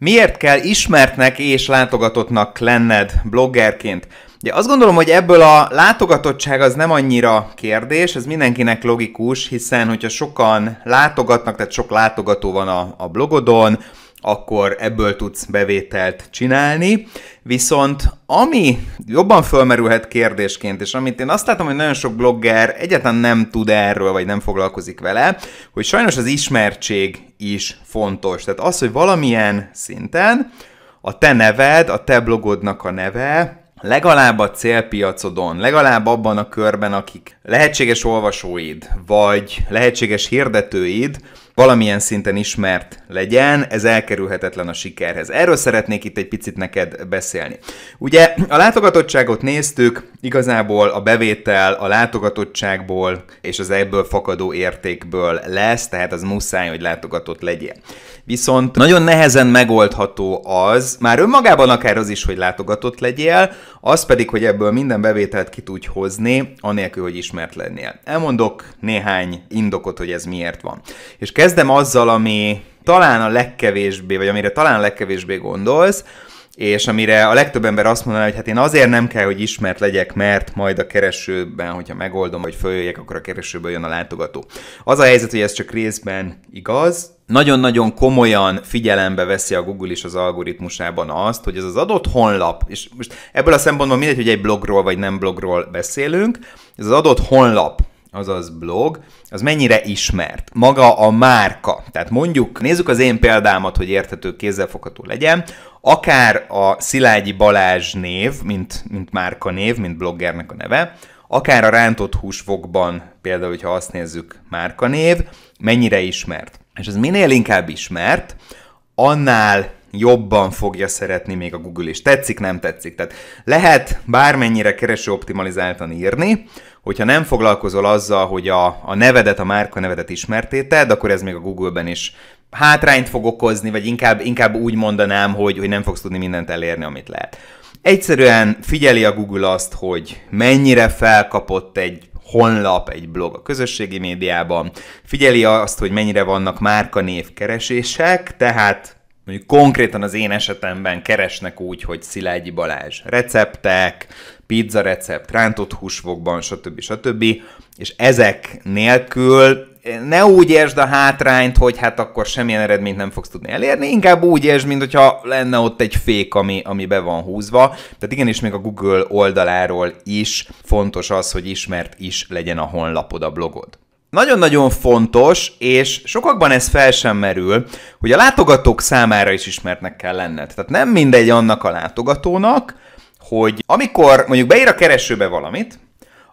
Miért kell ismertnek és látogatottnak lenned bloggerként? Ugye azt gondolom, hogy ebből a látogatottság az nem annyira kérdés, ez mindenkinek logikus, hiszen hogyha sokan látogatnak, tehát sok látogató van a, a blogodon, akkor ebből tudsz bevételt csinálni. Viszont ami jobban fölmerülhet kérdésként, és amit én azt látom, hogy nagyon sok blogger egyáltalán nem tud erről, vagy nem foglalkozik vele, hogy sajnos az ismertség is fontos. Tehát az, hogy valamilyen szinten a te neved, a te blogodnak a neve legalább a célpiacodon, legalább abban a körben, akik lehetséges olvasóid, vagy lehetséges hirdetőid, valamilyen szinten ismert legyen, ez elkerülhetetlen a sikerhez. Erről szeretnék itt egy picit neked beszélni. Ugye a látogatottságot néztük, igazából a bevétel a látogatottságból és az ebből fakadó értékből lesz, tehát az muszáj, hogy látogatott legyen. Viszont nagyon nehezen megoldható az, már önmagában akár az is, hogy látogatott legyél, az pedig, hogy ebből minden bevételt ki tudj hozni, anélkül, hogy ismert lennél. Elmondok néhány indokot, hogy ez miért van. És kezdem azzal, ami talán a legkevésbé, vagy amire talán a legkevésbé gondolsz, és amire a legtöbb ember azt mondaná, hogy hát én azért nem kell, hogy ismert legyek, mert majd a keresőben, hogyha megoldom, hogy följöjjek, akkor a keresőből jön a látogató. Az a helyzet, hogy ez csak részben igaz, nagyon-nagyon komolyan figyelembe veszi a Google is az algoritmusában azt, hogy ez az adott honlap, és most ebből a szempontból mindegy, hogy egy blogról vagy nem blogról beszélünk, ez az adott honlap azaz blog, az mennyire ismert. Maga a márka. Tehát mondjuk, nézzük az én példámat, hogy érthető, kézzelfogható legyen. Akár a Szilágyi Balázs név, mint, mint márka név, mint bloggernek a neve, akár a rántott húsfokban, például, hogyha azt nézzük, márka név, mennyire ismert. És ez minél inkább ismert, annál jobban fogja szeretni még a Google is. Tetszik, nem tetszik. Tehát lehet bármennyire kereső optimalizáltan írni, hogyha nem foglalkozol azzal, hogy a, a nevedet, a márka nevedet ismertéted, akkor ez még a Google-ben is hátrányt fog okozni, vagy inkább, inkább úgy mondanám, hogy, hogy nem fogsz tudni mindent elérni, amit lehet. Egyszerűen figyeli a Google azt, hogy mennyire felkapott egy honlap, egy blog a közösségi médiában, figyeli azt, hogy mennyire vannak márkanév keresések, tehát mondjuk konkrétan az én esetemben keresnek úgy, hogy Szilágyi Balázs receptek, pizza recept, rántott húsvokban, stb. stb. És ezek nélkül ne úgy értsd a hátrányt, hogy hát akkor semmilyen eredményt nem fogsz tudni elérni, inkább úgy értsd, mint hogyha lenne ott egy fék, ami, ami be van húzva. Tehát igenis még a Google oldaláról is fontos az, hogy ismert is legyen a honlapod, a blogod nagyon-nagyon fontos, és sokakban ez fel sem merül, hogy a látogatók számára is ismertnek kell lenned. Tehát nem mindegy annak a látogatónak, hogy amikor mondjuk beír a keresőbe valamit,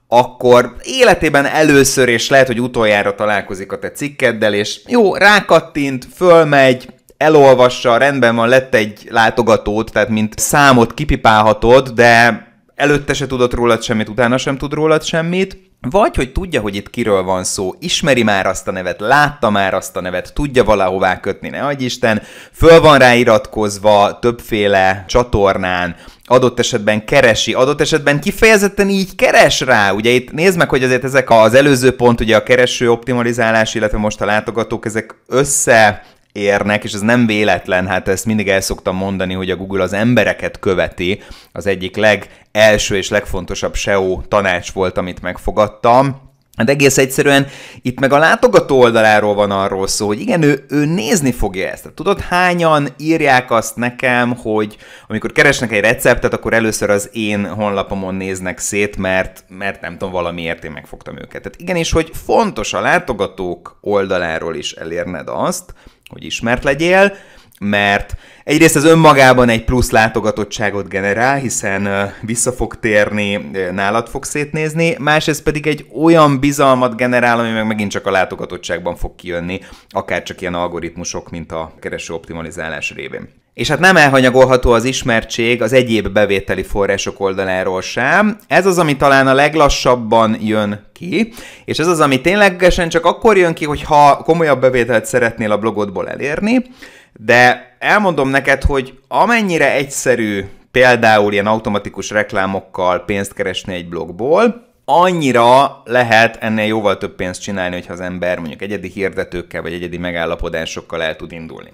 akkor életében először és lehet, hogy utoljára találkozik a te cikkeddel, és jó, rákattint, fölmegy, elolvassa, rendben van, lett egy látogatót, tehát mint számot kipipálhatod, de előtte se tudod rólad semmit, utána sem tud rólad semmit, vagy hogy tudja, hogy itt kiről van szó, ismeri már azt a nevet, látta már azt a nevet, tudja valahová kötni, ne adj Isten, föl van rá iratkozva többféle csatornán, adott esetben keresi, adott esetben kifejezetten így keres rá. Ugye itt nézd meg, hogy azért ezek az előző pont, ugye a kereső optimalizálás, illetve most a látogatók, ezek össze érnek, és ez nem véletlen, hát ezt mindig el szoktam mondani, hogy a Google az embereket követi, az egyik legelső és legfontosabb SEO tanács volt, amit megfogadtam, Hát egész egyszerűen itt meg a látogató oldaláról van arról szó, hogy igen, ő, ő nézni fogja ezt. Tudod, hányan írják azt nekem, hogy amikor keresnek egy receptet, akkor először az én honlapomon néznek szét, mert, mert nem tudom, valamiért én megfogtam őket. Tehát igenis, hogy fontos a látogatók oldaláról is elérned azt, hogy ismert legyél, mert egyrészt ez önmagában egy plusz látogatottságot generál, hiszen vissza fog térni, nálad fog szétnézni, másrészt pedig egy olyan bizalmat generál, ami meg megint csak a látogatottságban fog kijönni, akár csak ilyen algoritmusok, mint a kereső optimalizálás révén. És hát nem elhanyagolható az ismertség az egyéb bevételi források oldaláról sem. Ez az, ami talán a leglassabban jön ki, és ez az, ami ténylegesen csak akkor jön ki, hogyha komolyabb bevételt szeretnél a blogodból elérni, de elmondom neked, hogy amennyire egyszerű például ilyen automatikus reklámokkal pénzt keresni egy blogból, annyira lehet ennél jóval több pénzt csinálni, hogyha az ember mondjuk egyedi hirdetőkkel vagy egyedi megállapodásokkal el tud indulni.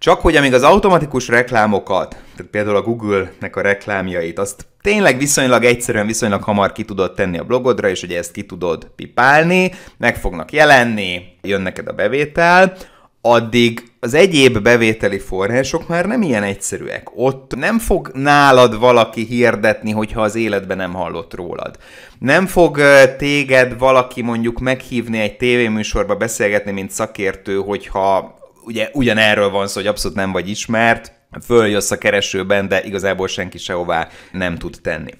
Csak hogy amíg az automatikus reklámokat, tehát például a Google-nek a reklámjait, azt tényleg viszonylag egyszerűen, viszonylag hamar ki tudod tenni a blogodra, és hogy ezt ki tudod pipálni, meg fognak jelenni, jön neked a bevétel, addig az egyéb bevételi források már nem ilyen egyszerűek. Ott nem fog nálad valaki hirdetni, hogyha az életben nem hallott rólad. Nem fog téged valaki mondjuk meghívni egy tévéműsorba beszélgetni, mint szakértő, hogyha ugye ugyanerről van szó, hogy abszolút nem vagy ismert, följössz a keresőben, de igazából senki sehová nem tud tenni.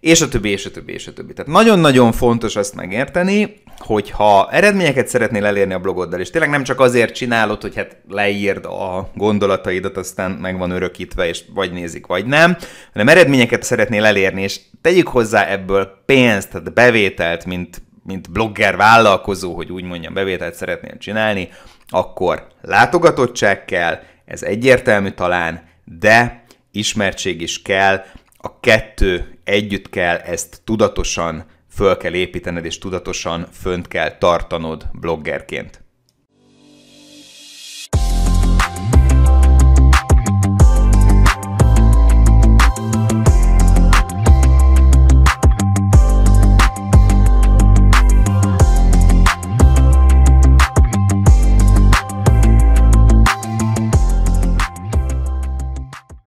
És a többi, és a többi, és a többi. Tehát nagyon-nagyon fontos azt megérteni, hogy ha eredményeket szeretnél elérni a blogoddal, és tényleg nem csak azért csinálod, hogy hát leírd a gondolataidat, aztán meg van örökítve, és vagy nézik, vagy nem, hanem eredményeket szeretnél elérni, és tegyük hozzá ebből pénzt, tehát bevételt, mint mint blogger vállalkozó, hogy úgy mondjam, bevételt szeretnél csinálni, akkor látogatottság kell, ez egyértelmű talán, de ismertség is kell, a kettő együtt kell, ezt tudatosan föl kell építened, és tudatosan fönt kell tartanod bloggerként.